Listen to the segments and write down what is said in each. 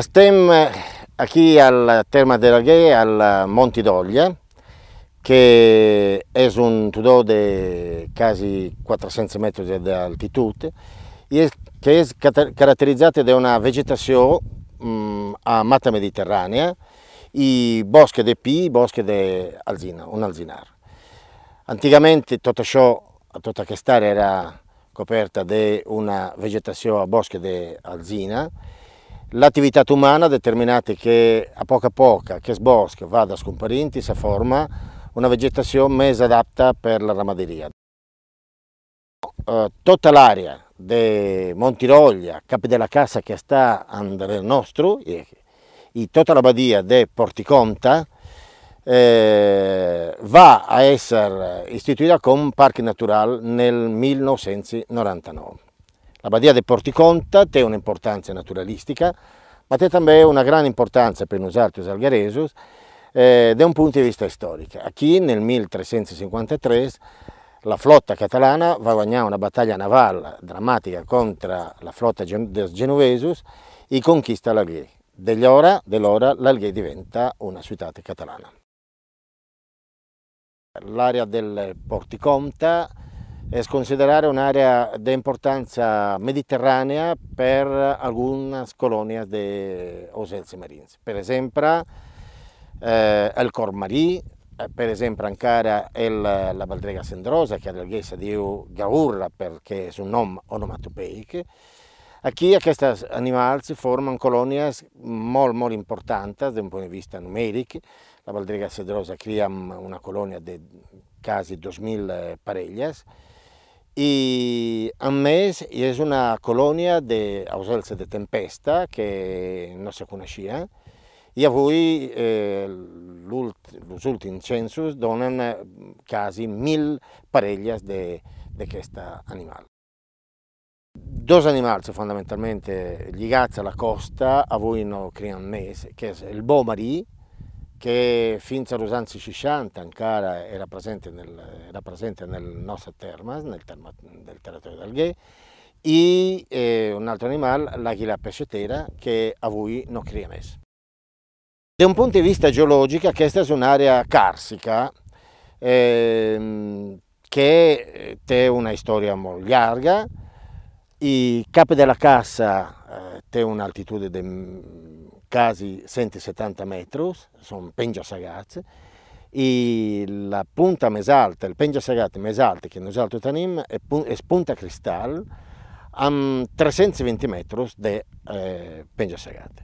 Stiamo qui al Terma della Ghe, al Monte d'Oglia, che è un tudò di quasi 400 metri di altitudine, che è caratterizzato da una vegetazione mm, a matta mediterranea, i boschi di pi, i boschi di alzina, un alzinar. Anticamente tutto ciò, tutta quest'area era coperta da una vegetazione a boschi di alzina, L'attività umana ha determinato che a poco a poco, che sbosca, vada scomparenti, si forma una vegetazione messa adatta per la ramaderia. Eh, tutta l'area di Montiroglia, Capi della Cassa che sta andare nostro, e, e tutta la badia di Porticonta, eh, va a essere istituita come parco naturale nel 1999. La Badia dei Porticonta ha un'importanza naturalistica, ma ha anche una grande importanza per noi altri da un punto di vista storico. Qui nel 1353 la flotta catalana va a guadagnare una battaglia navale drammatica contro la flotta gen genovese e conquista l'Alghè. Dell'ora, dell'ora l'Alghè diventa una città catalana. L'area del Porticonta è sconsiderare un'area di importanza mediterranea per alcune colonie di oselsi marini. Per esempio eh, il Cormarì, eh, per esempio ancora il, la Valdrega Sendrosa, che è la chiesa di Gaurra perché è un nome onomatopeico. Qui questi animali formano colonie molto, molto importanti un punto di vista numerico. La Valdrega Sendrosa crea una colonia di quasi 2000 eh, pareglias Y Ammès es una colonia de ausencia de tempesta che non si conosceva e a voi eh, los últimos censos donan casi mil parellas de, de questa animale. Dos animali fondamentalmente legati alla costa, a voi no creano Ammès, che è il Beaumaris, che fin Zarusanzi Sciscianta ancora era presente, nel, era presente nel nostro termas, nel, terma, nel territorio del Ghe, e eh, un altro animale, l'aghila pescetera, che a voi non crea més. Da un punto di vista geologico, questa è un'area carsica ehm, eh, che ha una storia molto larga, i capi della cassa eh, hanno un'altitudine mm, quasi 170 metri, sono penjas sagats, e la punta més alta, el penja sagat che alt que nosaltres tenim è punta cristal a 320 metri di eh, penja sagat.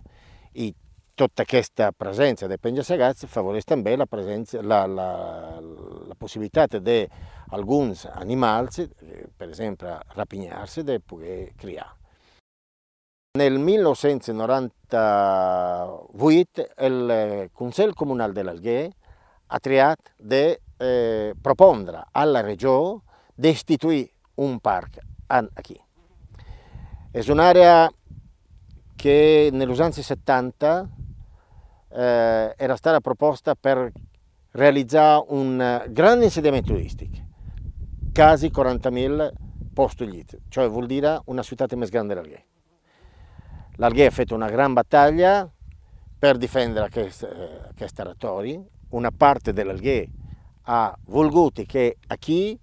I tota aquesta presència de penja sagats favoreix també la, presència, la, la, la possibilitat d'alguns animals, eh, per esempio, rapinyar e poi poder nel 1998 il Consiglio Comunale dell'Alghe ha triato di eh, proporre alla Regione di istituire un parco qui. È un'area che negli anni 70 eh, era stata proposta per realizzare un grande insediamento turistico, quasi 40.000 posti, cioè vuol dire una città più grande dell'Alghe. L'Alghia ha fatto una gran battaglia per difendere eh, questi, territori. Una parte dell'Alghia ha voluto che a chi,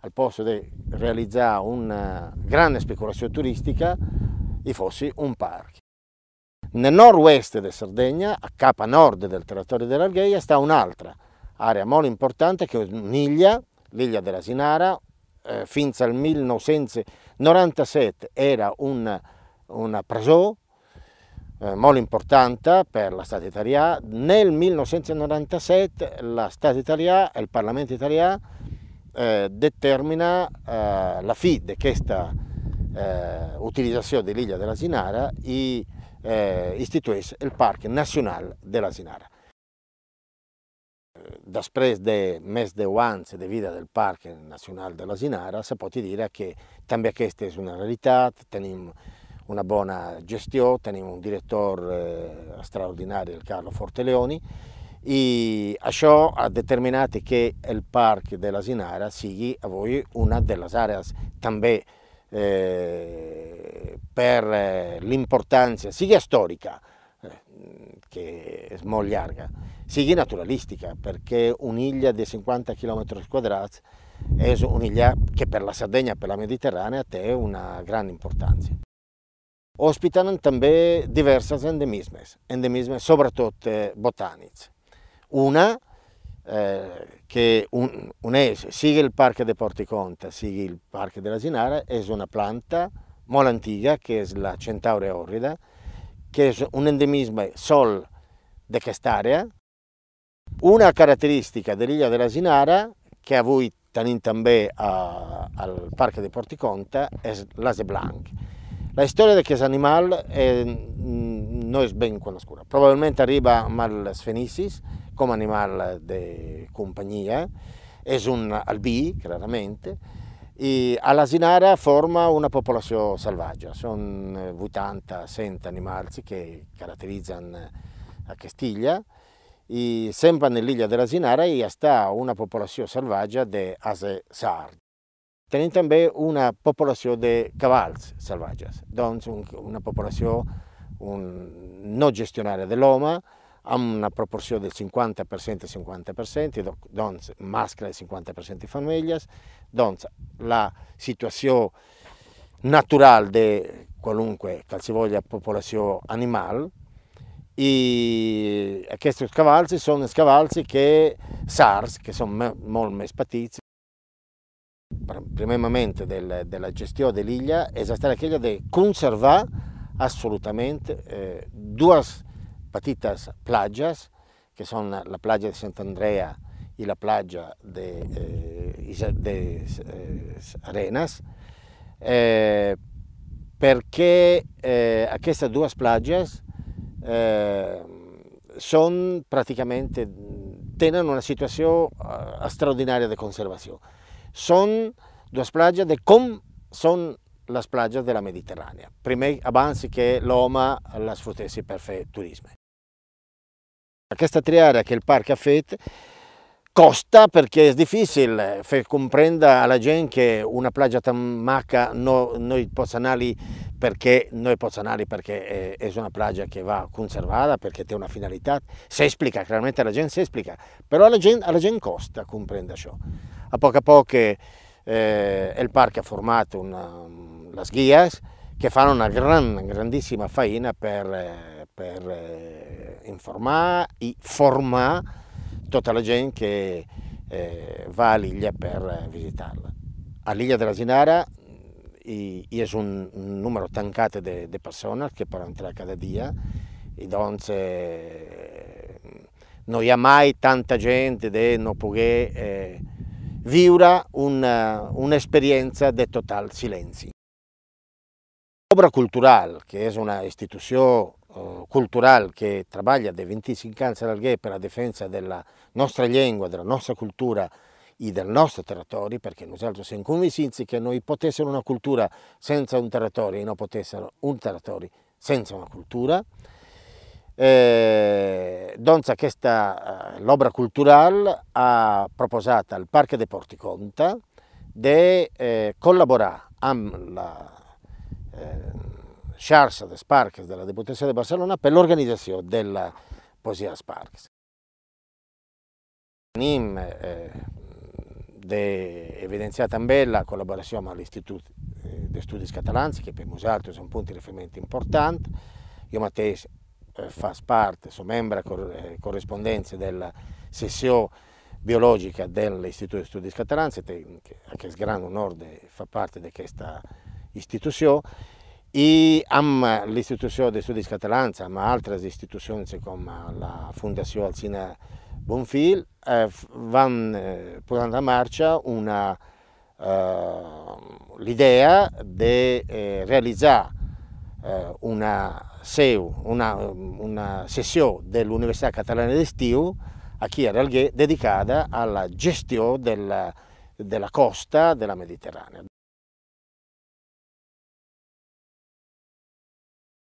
al posto di realizzare una grande speculazione turistica, ci fosse un parco. Nel nord-ovest della Sardegna, a capo nord del territorio dell'Algheia, sta un'altra area molto importante che è un'iglia, l'iglia della Sinara, eh, fin al 1997 era un una presó eh, molto importante per la Stato italiana. Nel 1997 la Stato italiana e il Parlamento italiano eh, determina eh, la fine di questa eh, utilizzazione dell'Iglia della Sinara e eh, istituisce il Parco Nazionale della Sinara. Després de més de 10 anys de vita del Parco Nazionale della la Sinara, se pot dir que també aquesta és una realitat, tenim una buona gestione, abbiamo un direttore eh, straordinario, Carlo Forteleoni, e ciò ha determinato che il parco della Sinara sia una delle aree anche eh, per eh, l'importanza sia storica eh, che è smogliarga, sia naturalistica perché un'iglia di 50 km quadrati è un'iglia che per la Sardegna per la Mediterranea ha una grande importanza. Ospitano anche diversi endemismi, endemismes sobretot eh, botànics. Una, eh, che un, un es, sia il Parco de Porticonta, sia il Parco della Ginara, è una pianta molto antica, che è la centaurea orrida, che è un endemismo sol di quest'area. Una caratteristica dell'Iglia della Ginara, che avui tenim també a, al parco de Porticonta, è la Zeblanc. La storia de Chiesa Animal mm, non è ben bien conocida. Probablemente arriba mal Sfenisis come animale di compagnia, è un albi, chiaramente, E all'Asinara forma una popolazione selvaggia, sono 80-100 animali che caratterizzano la Castiglia. E sempre nell'Iglia dell'Asinara c'è una popolazione selvaggia di ase Sard. Tenim també una població de cavalls salvatges, doncs un, una població un, no gestionada de l'home, amb una proporció del 50% 50%, doncs mascle del 50% i famílies, doncs la situació natural de qualunque, qualsevol popolació animal, i aquests cavalls són els cavalls que, sars, que són molt més petits, primariamente del, della gestione dell'iglia è stata quella di conservare assolutamente eh, due petite plagias, che sono la plaggia di Sant'Andrea e la plaggia di eh, eh, Arenas, eh, perché eh, queste due plagge eh, sono praticamente tenono una situazione eh, straordinaria di conservazione son due spiagge di come sono le spiagge della Mediterranea, prima avanti che l'Oma la sfruttasse per fare turismo. Questa triara che il Parco ha fatto costa perché è difficile far comprendere alla gente che una plagia tammaca no, noi possiamo perché noi possiamo perché è, eh, è, una plagia che va conservata perché ha una finalità si esplica chiaramente alla gente si esplica però alla gente, alla gente costa comprendere ciò a poco a poco eh, il parco ha formato una, las guias che fanno una gran, grandissima faina per, per eh, eh informare e formare tutta la gente che eh, va a Liglia per visitarla. A Liglia della Zinara è un numero tancato di persone che per entrare cada dia, e donze eh, non c'è mai tanta gente eh, che non può eh, vivere un'esperienza un di totale silenzio. L'obra culturale, che è una istituzione eh, culturale che lavora da 25 anni all'Alghè per la difesa della nostra lingua, della nostra cultura e del nostro territorio, perché noi siamo convinti che noi potessero una cultura senza un territorio e non potessero un territorio senza una cultura. Eh, Donza questa uh, eh, culturale ha proposto al Parco dei Porti Conta di collaborare amb la, Charles de Sparks della Deputazione di Barcellona per l'organizzazione della Poesia Sparks. NIM eh, evidenziato evidenzia també collaborazione collaboració amb l'Institut eh, d'Estudis Catalans, que per nosaltres és un punt de referiment important. Jo mateix eh, faig part, sono membro eh, cor eh, corrispondente della sessione biologica dell'Istituto di Studi Catalanzi, che è un grande onore di far parte di questa istituzione e I amb l'Istitució d'Estudis Catalans, amb altre istituzioni come la Fondazione Alcina Bonfil, eh, van eh, posant en marxa eh, l'idea di eh, realizzare eh, una, seu, una, una sessione dell'Università Catalana di Stiu a Chiara Alghè dedicata alla gestione della, della costa della Mediterranea.